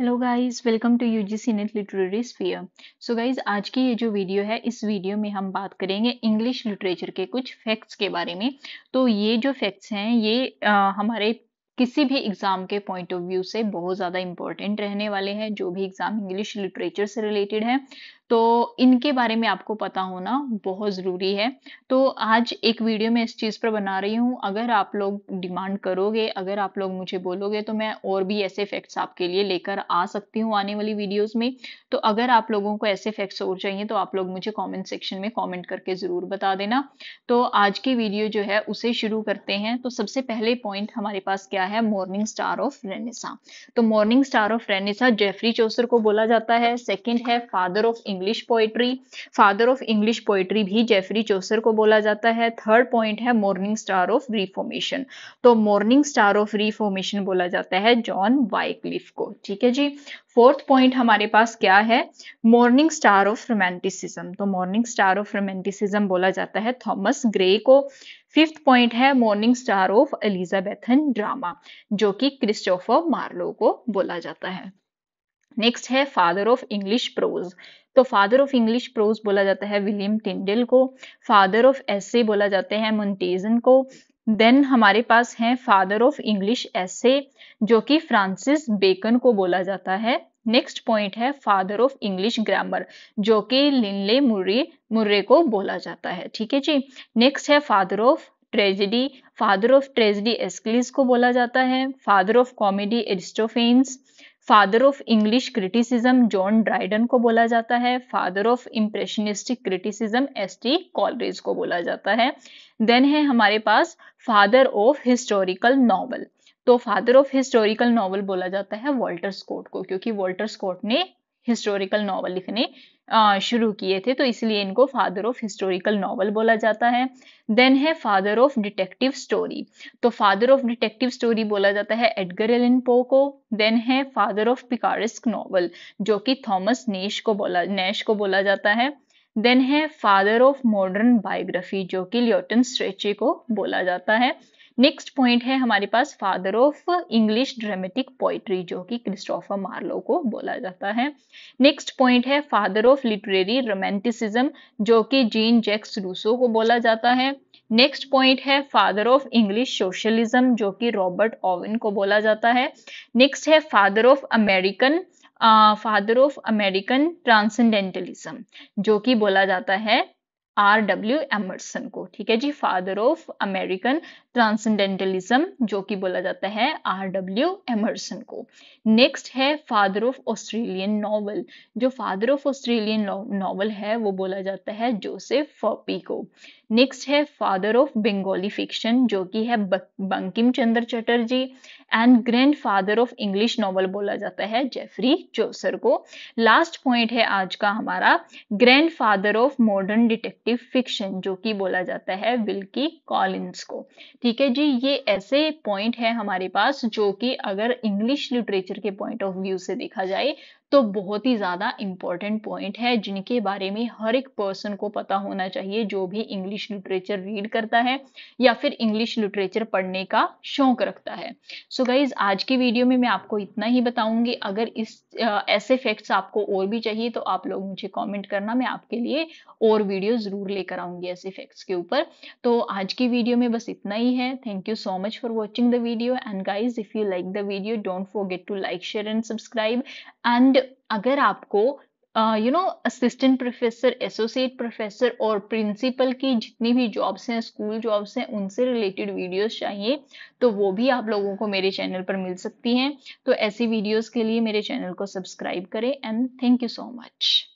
hello guys welcome to UGC NET literary sphere so guys आज की ये जो वीडियो है इस वीडियो में हम बात करेंगे इंग्लिश लिटरेचर के कुछ फैक्ट्स के बारे में तो ये जो फैक्ट्स हैं ये आ, हमारे किसी भी एग्ज़ाम के पॉइंट ऑफ व्यू से बहुत ज़्यादा इंपॉर्टेंट रहने वाले हैं जो भी एग्ज़ाम इंग्लिश लिटरेचर से रिलेटेड है तो इनके बारे में आपको पता होना बहुत ज़रूरी है तो आज एक वीडियो मैं इस चीज़ पर बना रही हूँ अगर आप लोग डिमांड करोगे अगर आप लोग मुझे बोलोगे तो मैं और भी ऐसे फैक्ट्स आपके लिए लेकर आ सकती हूँ आने वाली वीडियोज़ में तो अगर आप लोगों को ऐसे फैक्ट्स और चाहिए तो आप लोग मुझे कॉमेंट सेक्शन में कॉमेंट करके ज़रूर बता देना तो आज की वीडियो जो है उसे शुरू करते हैं तो सबसे पहले पॉइंट हमारे पास क्या है मॉर्निंग स्टार ऑफ रेनेसा तो morning star of Renaissance Geoffrey Chaucer को बोला जाता है सेकेंड है father of English poetry father of English poetry भी जेफरी चोसर को बोला जाता है थर्ड पॉइंट है मॉर्निंग स्टार ऑफ रिफॉर्मेशन तो मॉर्निंग स्टार ऑफ रिफॉर्मेशन बोला जाता है जॉन वाइक्लिफ को ठीक है जी फोर्थ पॉइंट हमारे पास क्या है मॉर्निंग स्टार ऑफ रोमेंटिसिज्म तो मॉर्निंग स्टार ऑफ रोमेंटिसिज्म बोला जाता है थॉमस ग्रे को फिफ्थ पॉइंट है morning star of Elizabethan drama जो कि क्रिस्टोफर मार्लो को बोला जाता है नेक्स्ट है फादर ऑफ इंग्लिश प्रोज तो फादर ऑफ इंग्लिश प्रोज बोला जाता है विलियम टिंडल को फादर ऑफ एसे बोला जाते हैं मुंटेजन को देन हमारे पास है फादर ऑफ इंग्लिश एसे जो कि फ्रांसिस बेकन को बोला जाता है नेक्स्ट पॉइंट है फादर ऑफ इंग्लिश ग्रामर जो कि लिनले मुर्रे मुर्रे को बोला जाता है ठीक है जी नेक्स्ट है father of tragedy father of tragedy Aeschylus को बोला जाता है father of comedy Aristophanes father of English criticism John Dryden को बोला जाता है father of impressionistic criticism S T Coleridge को बोला जाता है देन है हमारे पास फादर ऑफ हिस्टोरिकल नॉवल तो फादर ऑफ हिस्टोरिकल नॉवल बोला जाता है वॉल्टर स्कॉट को क्योंकि वॉल्टर स्कॉट ने हिस्टोरिकल नॉवल लिखने शुरू किए थे तो इसलिए इनको फादर ऑफ हिस्टोरिकल नॉवल बोला जाता है देन है फादर ऑफ डिटेक्टिव स्टोरी तो फादर ऑफ डिटेक्टिव स्टोरी बोला जाता है एडगर एलिन पो को देन है फादर ऑफ पिकारिस्क नॉवल जो कि थॉमस नेश को बोला नेश को बोला जाता है देन है फादर ऑफ मॉडर्न बायोग्राफी जो कि लियोटन स्ट्रेची को बोला जाता है नेक्स्ट पॉइंट है हमारे पास father of English dramatic poetry जो कि क्रिस्टोफर मार्लो को बोला जाता है नेक्स्ट पॉइंट है फादर ऑफ लिटरेरी रोमांटिसिज्म जो कि जीन जैक्स रूसो को बोला जाता है नेक्स्ट पॉइंट है फादर ऑफ इंग्लिश सोशलिज्म जो कि रॉबर्ट ओवन को बोला जाता है नेक्स्ट है father of American father of American transcendentalism जो कि बोला जाता है आर डब्ल्यू एमरसन को ठीक है जी फादर ऑफ अमेरिकन ट्रांसेंडेंटलिज्म जो कि बोला जाता है आर डब्ल्यू एमरसन को नेक्स्ट है फादर ऑफ ऑस्ट्रेलियन नॉवल जो फादर ऑफ ऑस्ट्रेलियन नॉवल है वो बोला जाता है जोसेफ फॉपी को नेक्स्ट है फादर ऑफ बंगाली फिक्शन जो कि है Bankim Chandra Chatterjee and grand father of English novel बोला जाता है जेफरी जोसर को लास्ट पॉइंट है आज का हमारा grand father of modern detective detective fiction जो कि बोला जाता है विल्की कॉलिंस को ठीक है जी ये ऐसे पॉइंट है हमारे पास जो कि अगर इंग्लिश लिटरेचर के पॉइंट ऑफ व्यू से देखा जाए तो बहुत ही ज़्यादा इंपॉर्टेंट पॉइंट है जिनके बारे में हर एक पर्सन को पता होना चाहिए जो भी इंग्लिश लिटरेचर रीड करता है या फिर इंग्लिश लिटरेचर पढ़ने का शौक रखता है सो so गाइज आज की वीडियो में मैं आपको इतना ही बताऊंगी अगर इस ऐसे फैक्ट्स आपको और भी चाहिए तो आप लोग मुझे कॉमेंट करना मैं आपके लिए और वीडियो ज़रूर लेकर आऊंगी ऐसे फैक्ट्स के ऊपर तो आज की वीडियो में बस इतना ही है thank you so much for watching the video and guys if you like the video don't forget to like share and subscribe and and अगर आपको you know assistant professor associate professor और principal की जितनी भी jobs हैं school jobs हैं उनसे related videos चाहिए तो वो भी आप लोगों को मेरे चैनल पर मिल सकती हैं तो ऐसी वीडियोस के लिए मेरे चैनल को सब्सक्राइब करें and thank you so much